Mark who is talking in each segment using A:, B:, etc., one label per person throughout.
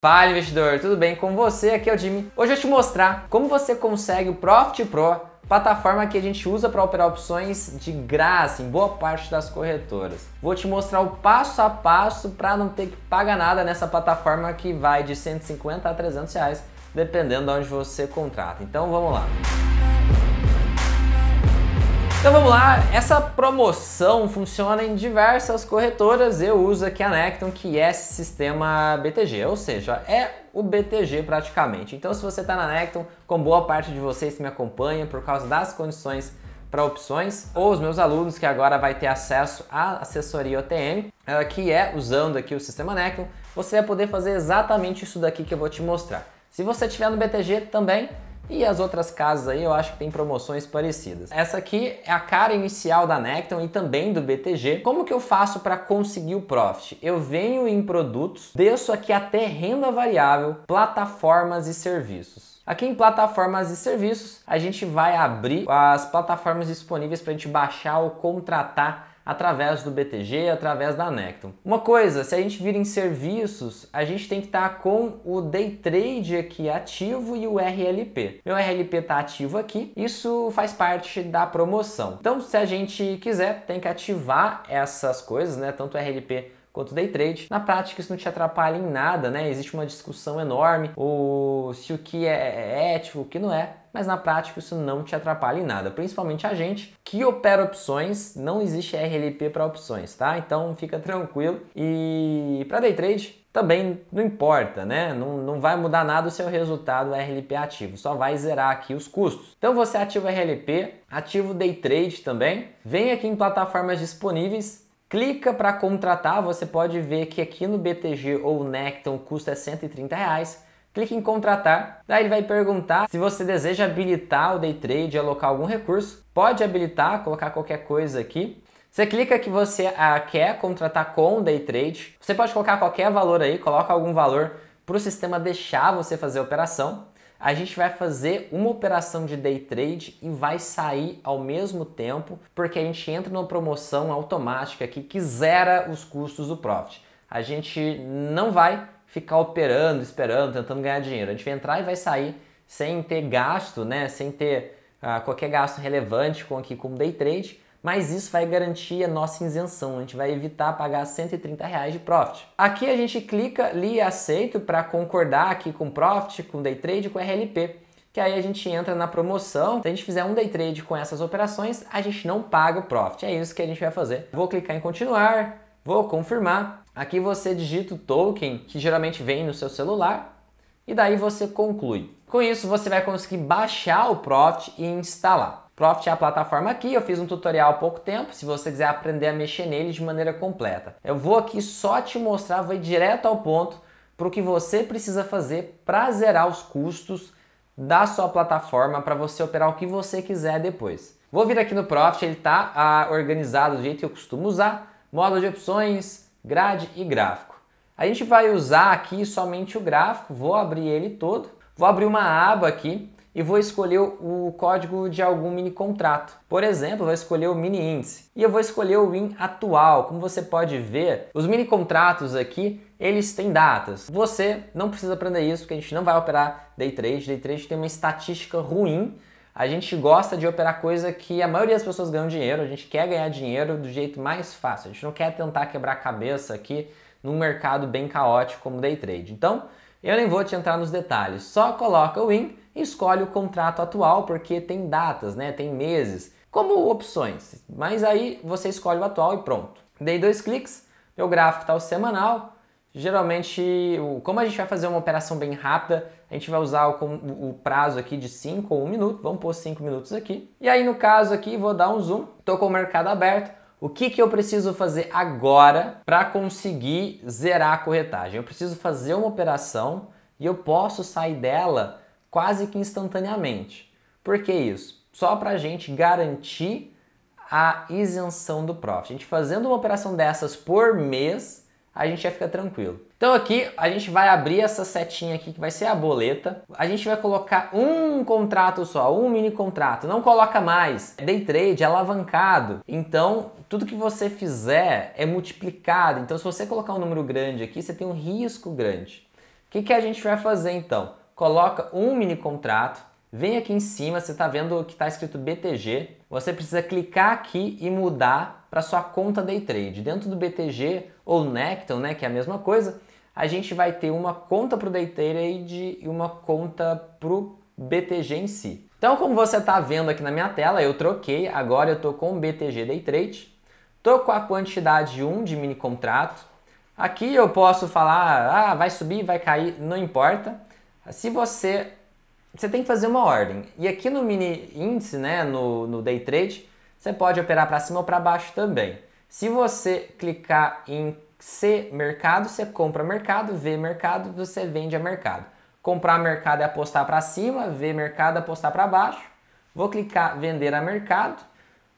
A: Fala investidor, tudo bem com você? Aqui é o Jimmy. Hoje eu vou te mostrar como você consegue o Profit Pro, plataforma que a gente usa para operar opções de graça em boa parte das corretoras. Vou te mostrar o passo a passo para não ter que pagar nada nessa plataforma que vai de 150 a 300 reais, dependendo de onde você contrata. Então vamos lá. Música então vamos lá, essa promoção funciona em diversas corretoras, eu uso aqui a Necton, que é sistema BTG, ou seja, é o BTG praticamente. Então se você está na Necton, com boa parte de vocês que me acompanha, por causa das condições para opções, ou os meus alunos que agora vai ter acesso à assessoria OTM, eh, que é usando aqui o sistema Necton, você vai poder fazer exatamente isso daqui que eu vou te mostrar. Se você estiver no BTG também, e as outras casas aí eu acho que tem promoções parecidas. Essa aqui é a cara inicial da Necton e também do BTG. Como que eu faço para conseguir o profit? Eu venho em produtos, desço aqui até renda variável, plataformas e serviços. Aqui em plataformas e serviços, a gente vai abrir as plataformas disponíveis para a gente baixar ou contratar através do BTG, através da Necton. Uma coisa, se a gente vir em serviços, a gente tem que estar tá com o day trade aqui ativo e o RLP. Meu RLP está ativo aqui, isso faz parte da promoção. Então, se a gente quiser, tem que ativar essas coisas, né? Tanto o RLP quanto day trade. Na prática, isso não te atrapalha em nada, né? Existe uma discussão enorme, o se o que é, é ético, o que não é mas na prática isso não te atrapalha em nada, principalmente a gente que opera opções, não existe RLP para opções, tá? Então fica tranquilo. E para day trade, também não importa, né? Não, não vai mudar nada o seu resultado RLP ativo, só vai zerar aqui os custos. Então você ativa RLP, ativa o day trade também, vem aqui em plataformas disponíveis, clica para contratar, você pode ver que aqui no BTG ou Necton o custo é 130 reais clique em contratar. Daí ele vai perguntar se você deseja habilitar o day trade, alocar algum recurso. Pode habilitar, colocar qualquer coisa aqui. Você clica que você ah, quer contratar com o day trade. Você pode colocar qualquer valor aí, coloca algum valor para o sistema deixar você fazer a operação. A gente vai fazer uma operação de day trade e vai sair ao mesmo tempo, porque a gente entra numa promoção automática aqui que zera os custos do Profit. A gente não vai ficar operando, esperando, tentando ganhar dinheiro. A gente vai entrar e vai sair sem ter gasto, né? Sem ter uh, qualquer gasto relevante com aqui como day trade, mas isso vai garantir a nossa isenção. A gente vai evitar pagar 130 reais de profit. Aqui a gente clica li aceito para concordar aqui com profit, com day trade, com RLP. Que aí a gente entra na promoção. Se a gente fizer um day trade com essas operações, a gente não paga o profit. É isso que a gente vai fazer. Vou clicar em continuar, vou confirmar Aqui você digita o token que geralmente vem no seu celular e daí você conclui. Com isso você vai conseguir baixar o Profit e instalar. Profit é a plataforma aqui, eu fiz um tutorial há pouco tempo, se você quiser aprender a mexer nele de maneira completa. Eu vou aqui só te mostrar, vou direto ao ponto para o que você precisa fazer para zerar os custos da sua plataforma para você operar o que você quiser depois. Vou vir aqui no Profit, ele está ah, organizado do jeito que eu costumo usar, modo de opções, grade e gráfico. A gente vai usar aqui somente o gráfico, vou abrir ele todo, vou abrir uma aba aqui e vou escolher o código de algum mini contrato. Por exemplo, vou escolher o mini índice e eu vou escolher o win atual. Como você pode ver, os mini contratos aqui, eles têm datas. Você não precisa aprender isso, porque a gente não vai operar day trade. Day trade tem uma estatística ruim a gente gosta de operar coisa que a maioria das pessoas ganham dinheiro, a gente quer ganhar dinheiro do jeito mais fácil. A gente não quer tentar quebrar a cabeça aqui num mercado bem caótico como o day trade. Então, eu nem vou te entrar nos detalhes. Só coloca o win e escolhe o contrato atual porque tem datas, né? Tem meses, como opções. Mas aí você escolhe o atual e pronto. Dei dois cliques, meu gráfico está o semanal. Geralmente, como a gente vai fazer uma operação bem rápida, a gente vai usar o, o prazo aqui de 5 ou 1 um minuto, vamos pôr 5 minutos aqui. E aí no caso aqui, vou dar um zoom, estou com o mercado aberto, o que, que eu preciso fazer agora para conseguir zerar a corretagem? Eu preciso fazer uma operação e eu posso sair dela quase que instantaneamente. Por que isso? Só para a gente garantir a isenção do profit. A gente fazendo uma operação dessas por mês, a gente já fica tranquilo. Então aqui a gente vai abrir essa setinha aqui que vai ser a boleta. A gente vai colocar um contrato só, um mini contrato. Não coloca mais. É day trade, é alavancado. Então tudo que você fizer é multiplicado. Então se você colocar um número grande aqui, você tem um risco grande. O que, que a gente vai fazer então? Coloca um mini contrato. Vem aqui em cima, você está vendo que está escrito BTG. Você precisa clicar aqui e mudar para sua conta day trade. Dentro do BTG ou Necton, né, que é a mesma coisa, a gente vai ter uma conta para o day trade e uma conta para o BTG em si. Então, como você está vendo aqui na minha tela, eu troquei, agora eu estou com o BTG Day Trade, estou com a quantidade 1 de mini contrato. Aqui eu posso falar, ah, vai subir, vai cair, não importa. Se você. Você tem que fazer uma ordem. E aqui no mini índice, né, no, no Day Trade, você pode operar para cima ou para baixo também. Se você clicar em C mercado, você compra mercado, V mercado, você vende a mercado. Comprar mercado é apostar para cima, V mercado é apostar para baixo. Vou clicar vender a mercado.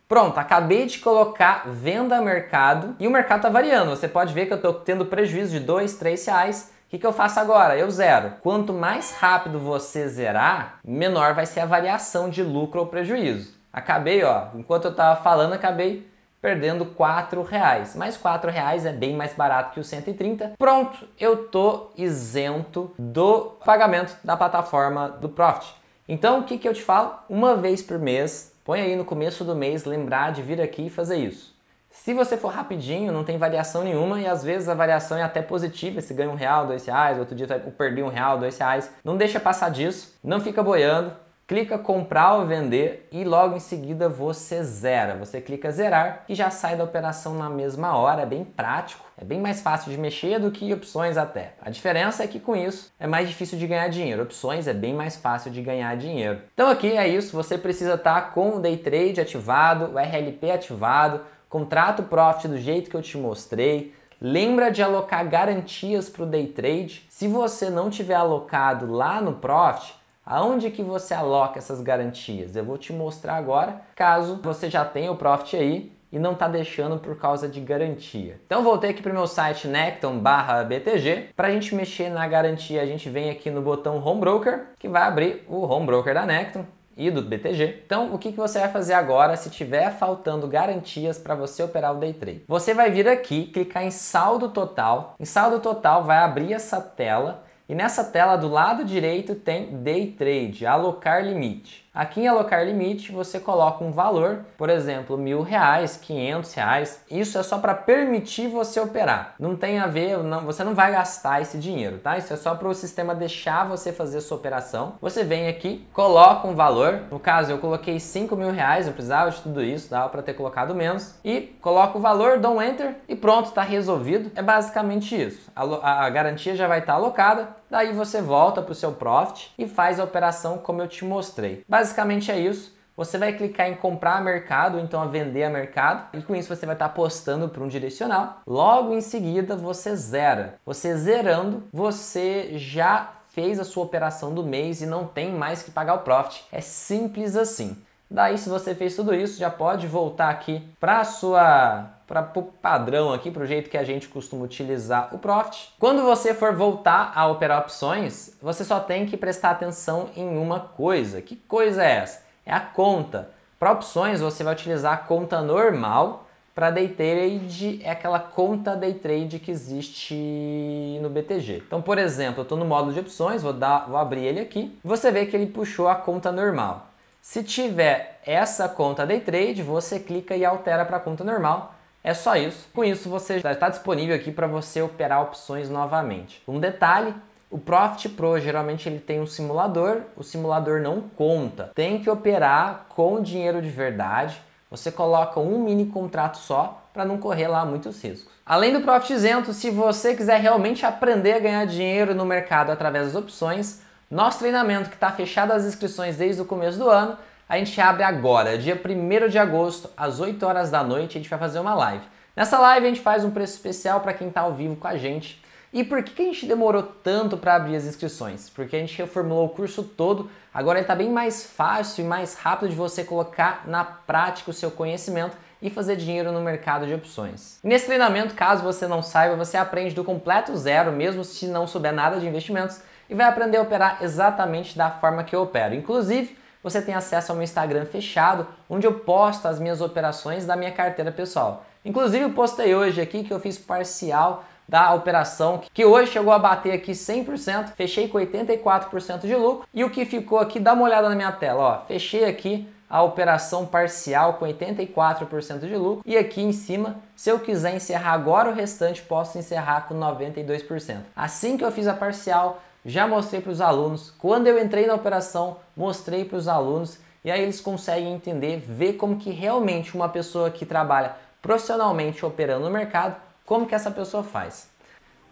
A: Pronto, acabei de colocar venda a mercado e o mercado está variando. Você pode ver que eu estou tendo prejuízo de dois, três reais. O que, que eu faço agora? Eu zero. Quanto mais rápido você zerar, menor vai ser a variação de lucro ou prejuízo. Acabei, ó, enquanto eu estava falando, acabei perdendo 4 reais. Mas 4 reais é bem mais barato que os 130. Pronto, eu tô isento do pagamento da plataforma do Profit. Então, o que, que eu te falo? Uma vez por mês, põe aí no começo do mês, lembrar de vir aqui e fazer isso. Se você for rapidinho, não tem variação nenhuma e às vezes a variação é até positiva. Você ganha um real, dois reais, outro dia eu perdi um real, dois reais. Não deixa passar disso, não fica boiando clica comprar ou vender e logo em seguida você zera. Você clica zerar e já sai da operação na mesma hora, é bem prático, é bem mais fácil de mexer do que opções até. A diferença é que com isso é mais difícil de ganhar dinheiro, opções é bem mais fácil de ganhar dinheiro. Então aqui é isso, você precisa estar com o day trade ativado, o RLP ativado, contrato profit do jeito que eu te mostrei, Lembra de alocar garantias para o day trade. Se você não tiver alocado lá no Profit, Aonde que você aloca essas garantias? Eu vou te mostrar agora, caso você já tenha o Profit aí e não está deixando por causa de garantia. Então voltei aqui para o meu site Necton/btg para a gente mexer na garantia. A gente vem aqui no botão Home Broker que vai abrir o Home Broker da Necton e do BTG. Então, o que, que você vai fazer agora se tiver faltando garantias para você operar o day trade? Você vai vir aqui, clicar em saldo total. Em saldo total vai abrir essa tela e nessa tela do lado direito tem Day Trade, alocar limite. Aqui em alocar limite você coloca um valor, por exemplo, mil reais, quinhentos reais. Isso é só para permitir você operar. Não tem a ver, não, você não vai gastar esse dinheiro, tá? Isso é só para o sistema deixar você fazer sua operação. Você vem aqui, coloca um valor. No caso eu coloquei cinco mil reais, não precisava de tudo isso, dava para ter colocado menos. E coloca o valor, dou um enter e pronto, está resolvido. É basicamente isso. A, a, a garantia já vai estar tá alocada Daí você volta para o seu Profit e faz a operação como eu te mostrei. Basicamente é isso. Você vai clicar em comprar a mercado, ou então a vender a mercado, e com isso você vai estar apostando para um direcional. Logo em seguida você zera. Você zerando, você já fez a sua operação do mês e não tem mais que pagar o profit. É simples assim. Daí, se você fez tudo isso, já pode voltar aqui para a sua para o padrão aqui, para o jeito que a gente costuma utilizar o Profit. Quando você for voltar a operar opções, você só tem que prestar atenção em uma coisa. Que coisa é essa? É a conta. Para opções, você vai utilizar a conta normal. Para day trade, é aquela conta day trade que existe no BTG. Então, por exemplo, eu estou no módulo de opções, vou, dar, vou abrir ele aqui. Você vê que ele puxou a conta normal. Se tiver essa conta day trade, você clica e altera para a conta normal é só isso. Com isso, você já está disponível aqui para você operar opções novamente. Um detalhe, o Profit Pro geralmente ele tem um simulador, o simulador não conta. Tem que operar com dinheiro de verdade. Você coloca um mini contrato só para não correr lá muitos riscos. Além do Profit Isento, se você quiser realmente aprender a ganhar dinheiro no mercado através das opções, nosso treinamento que está fechado as inscrições desde o começo do ano a gente abre agora, dia 1 de agosto, às 8 horas da noite, a gente vai fazer uma live. Nessa live a gente faz um preço especial para quem está ao vivo com a gente. E por que, que a gente demorou tanto para abrir as inscrições? Porque a gente reformulou o curso todo, agora está bem mais fácil e mais rápido de você colocar na prática o seu conhecimento e fazer dinheiro no mercado de opções. Nesse treinamento, caso você não saiba, você aprende do completo zero, mesmo se não souber nada de investimentos, e vai aprender a operar exatamente da forma que eu opero. Inclusive, você tem acesso ao meu Instagram fechado, onde eu posto as minhas operações da minha carteira pessoal. Inclusive, eu postei hoje aqui que eu fiz parcial da operação, que hoje chegou a bater aqui 100%, fechei com 84% de lucro. E o que ficou aqui, dá uma olhada na minha tela, ó, fechei aqui a operação parcial com 84% de lucro e aqui em cima, se eu quiser encerrar agora o restante, posso encerrar com 92%. Assim que eu fiz a parcial, já mostrei para os alunos. Quando eu entrei na operação, mostrei para os alunos e aí eles conseguem entender, ver como que realmente uma pessoa que trabalha profissionalmente operando no mercado, como que essa pessoa faz.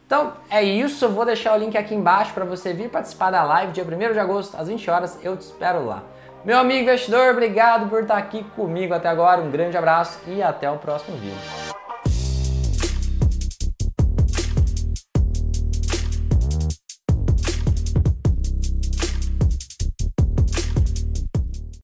A: Então é isso, eu vou deixar o link aqui embaixo para você vir participar da live dia 1 de agosto às 20 horas, eu te espero lá. Meu amigo investidor, obrigado por estar aqui comigo até agora, um grande abraço e até o próximo vídeo.